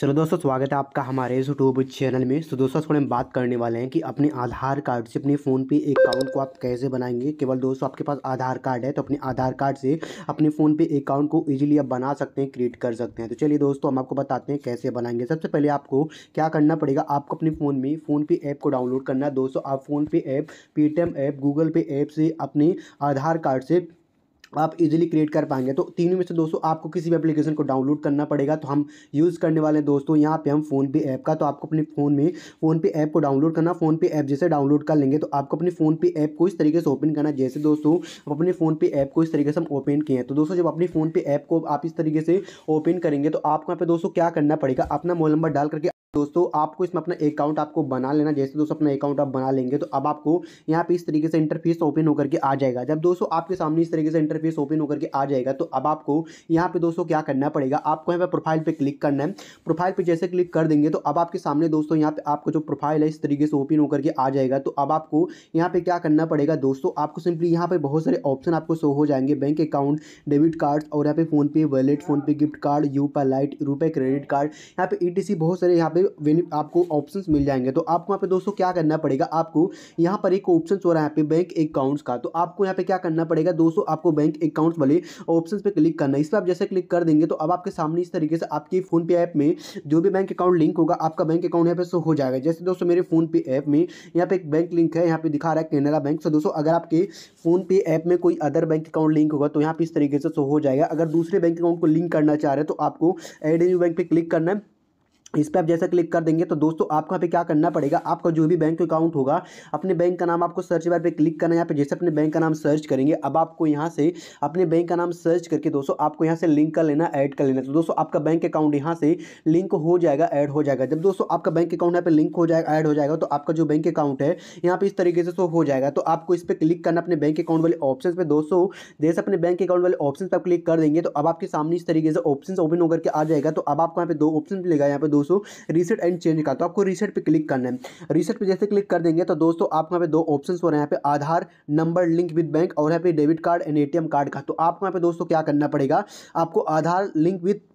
चलो दोस्तों स्वागत है आपका हमारे यूट्यूब चैनल में तो दोस्तों थोड़े हम बात करने वाले हैं कि अपने आधार कार्ड से अपने फ़ोन पे अकाउंट को आप कैसे बनाएंगे केवल दोस्तों आपके पास आधार कार्ड है तो अपने आधार कार्ड से अपने फ़ोन पे अकाउंट को इजीली आप बना सकते हैं क्रिएट कर सकते हैं तो चलिए दोस्तों हम आपको बताते हैं कैसे बनाएंगे सबसे पहले आपको क्या करना पड़ेगा आपको अपने फ़ोन में फ़ोन पे ऐप को डाउनलोड करना है दोस्तों आप PhonePe app Paytm app Google Pay app से अपने आधार कार्ड से आप इजीली क्रिएट कर पाएंगे तो तीनों में से दोस्तों आपको किसी भी एप्लीकेशन को डाउनलोड करना पड़ेगा तो हम यूज़ करने वाले हैं दोस्तों यहाँ पे हम फोन पे ऐप का तो आपको अपने फ़ोन में फोन पे ऐप को डाउनलोड करना फोन पे ऐप जैसे डाउनलोड कर लेंगे तो आपको अपने फ़ोन पे ऐप को इस तरीके से ओपन करना जैसे दोस्तों आप अपने फ़ोन पे ऐप को इस तरीके से हम ओपन किए हैं तो दोस्तों जब अपने फ़ोन पे ऐप को आप इस तरीके से ओपन करेंगे तो आपको यहाँ पे दोस्तों क्या करना पड़ेगा अपना मोबाइल नंबर डाल करके दोस्तों आपको इसमें अपना अकाउंट आपको बना लेना जैसे दोस्तों अपना अकाउंट आप बना लेंगे तो अब आपको यहाँ पे इस तरीके से इंटरफेस ओपन होकर के आ जाएगा जब दोस्तों आपके सामने इस तरीके से इंटरफेस ओपन होकर के आ जाएगा तो अब आपको यहाँ पे दोस्तों क्या करना पड़ेगा आपको यहाँ पे प्रोफाइल पे क्लिक करना है प्रोफाइल पे जैसे क्लिक कर देंगे तो अब आपके सामने दोस्तों यहाँ पे आपको जो प्रोफाइल है इस तरीके से ओपन होकर के आ जाएगा तो अब आपको यहाँ पे क्या करना पड़ेगा दोस्तों आपको सिंपली यहाँ पे बहुत सारे ऑप्शन आपको शो हो जाएंगे बैंक अकाउंट डेबिट कार्ड और यहाँ पे PhonePe wallet PhonePe gift card U P lite RuPay credit card यहाँ पे ई e बहुत सारे यहाँ पे आपको ऑप्शन मिल जाएंगे तो आपको यहाँ पे दोस्तों क्या करना पड़ेगा आपको यहाँ पर एक ऑप्शन हो रहा है पे बैंक अकाउंट्स का तो आपको यहाँ पे क्या करना पड़ेगा दोस्तों आपको बैंक अकाउंट्स वाले ऑप्शन पे क्लिक करना है इस पर आप जैसे क्लिक कर देंगे तो अब आपके सामने इस तरीके से आपकी फोन पे ऐप में जो भी बैंक अकाउंट लिंक होगा आपका बैंक अकाउंट यहाँ पे शो हो जाएगा जैसे दोस्तों मेरे फोन पे ऐप में यहाँ पे एक बैंक लिंक है यहाँ पे दिखा रहा है केनरा बैंक सो दोस्तों अगर आपके फोन पे ऐप में कोई अदर बैंक अकाउंट लिंक होगा तो यहाँ पे इस तरीके से शो हो जाएगा अगर दूसरे बैंक अकाउंट को लिंक करना चाह रहे हैं तो आपको एड बैंक पे क्लिक करना है इस पर आप जैसा क्लिक कर देंगे तो दोस्तों आपको यहाँ पे क्या करना पड़ेगा आपका जो भी बैंक अकाउंट होगा अपने बैंक का नाम आपको सर्च बार पे क्लिक करना है यहाँ पे जैसे अपने बैंक का नाम सर्च करेंगे अब आपको यहाँ से अपने बैंक का नाम सर्च करके दोस्तों आपको यहाँ से लिंक कर लेना ऐड कर लेना तो दोस्तों आपका बैंक अकाउंट यहाँ से लिंक हो जाएगा ऐड हो जाएगा जब दोस्तों आपका बैंक अकाउंट यहाँ पर लिंक हो जाएगा ऐड हो जाएगा तो आपका जो बैंक अकाउंट है यहाँ पर इस तरीके से हो जाएगा तो आपको इस पर क्लिक करना अपने बैंक अकाउंट वाले ऑप्शन पर दोस्तों जैसे अपने बैंक अकाउंट वाले ऑप्शन पर क्लिक कर देंगे तो अब आपके सामने इस तरीके से ऑप्शन ओपन होकर के आ जाएगा तो अब आपको यहाँ पे दो ऑप्शन मिलेगा यहाँ पे दोस्तों रीसेट एंड चेंज का तो आपको रीसेट पर क्लिक करना है रीसेट पर जैसे क्लिक कर देंगे तो दोस्तों आप यहाँ पे दो ऑप्शन हो रहे हैं यहाँ पे Aadhaar number link with bank और यहाँ पे debit card and a card का तो आपको यहाँ पे दोस्तों क्या करना पड़ेगा आपको आधार लिंक विथ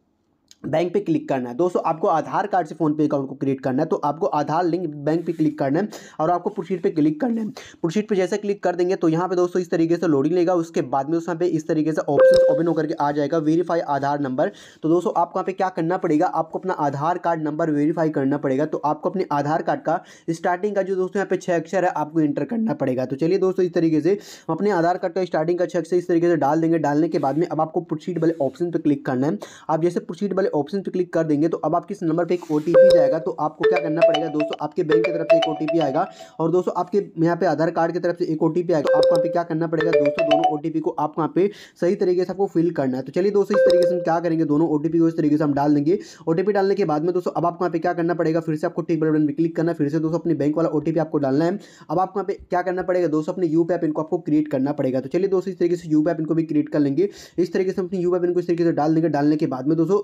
बैंक पे क्लिक करना है दोस्तों आपको आधार कार्ड से फोन पे अकाउंट को क्रिएट करना है तो आपको आधार लिंक बैंक पे क्लिक करना है और आपको प्रोशीट पे क्लिक करना है प्रोशीट पे जैसे क्लिक कर देंगे तो यहाँ पे दोस्तों इस तरीके से लोडिंग लेगा उसके बाद में उस पे इस तरीके से ऑप्शन ओपन होकर के आ जाएगा वेरीफाई आधार नंबर तो दोस्तों आपको यहाँ पे क्या करना पड़ेगा आपको अपना आधार कार्ड नंबर वेरीफाई करना पड़ेगा तो आपको अपने आधार कार्ड का स्टार्टिंग का जो दोस्तों यहाँ पे छः अक्षर है आपको इंटर करना पड़ेगा तो चलिए दोस्तों इस तरीके से अपने आधार कार्ड का स्टार्टिंग का छः अक्षर इस तरीके से डाल देंगे डालने के बाद में अब आपको प्रोशीट वाले ऑप्शन पर क्लिक करना है आप जैसे प्रोशीट वाले ऑप्शन पर क्लिक कर देंगे तो अब आप किस नंबर पर एक ओ जाएगा तो आपको क्या करना पड़ेगा दोस्तों आपके बैंक की तरफ से एक ओ आएगा और दोस्तों आपके यहाँ पे आधार कार्ड की तरफ से एक ओ आएगा तो आपको यहाँ पे क्या करना पड़ेगा दोस्तों दोनों ओ को आप यहाँ पे सही तरीके से आपको फिल करना है तो चलिए दोस्तों इस तरीके से हम क्या करेंगे दोनों ओ को इस तरीके से हम डाल देंगे ओ डालने के बाद में दोस्तों अब आपको यहाँ पे क्या करना पड़ेगा फिर से आपको टिक बटन पर क्लिक करना फिर से दोस्तों अपने बैंक वाला ओ आपको डालना है अब आपको यहाँ पे क्या करना पड़ेगा दोस्तों अपने यू ऐप इनको आपको क्रिएट करना पड़ेगा तो चलिए दोस्तों इस तरीके से यू ऐप इनको भी क्रिएट कर लेंगे इस तरीके से अपने यू ऐप इनको इस तरीके से डाल देंगे डालने के बाद में दोस्तों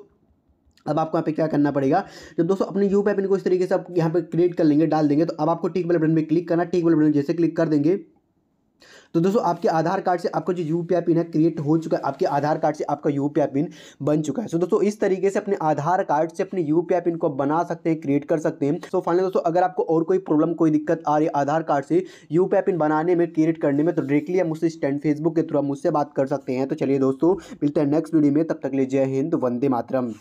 अब आपको यहाँ पे क्या करना पड़ेगा जब दोस्तों अपने यू पैपिन को इस तरीके से आप यहाँ पे क्रिएट कर लेंगे डाल देंगे तो अब आपको टिक वाले बटन पे क्लिक करना टिक वाले बटन जैसे क्लिक कर देंगे तो दोस्तों आपके आधार कार्ड से आपका जो यू पी पिन है क्रिएट हो चुका है आपके आधार कार्ड से आपका यू पी पिन बन चुका है सो दोस्तों इस तरीके से अपने आधार कार्ड से अपने यू पी पिन को बना सकते हैं क्रिएट कर सकते हैं सो so, फाइनली दोस्तों अगर आपको और कोई प्रॉब्लम कोई दिक्कत आ रही है आधार कार्ड से यू पी पिन बनाने में क्रिएट करने में तो डायरेक्टली आप मुझसे स्टैंड फेसबुक के थ्रू मुझसे बात कर सकते हैं तो चलिए दोस्तों मिलते हैं नेक्स्ट वीडियो में तब तक ले जय हिंद वंदे मातरम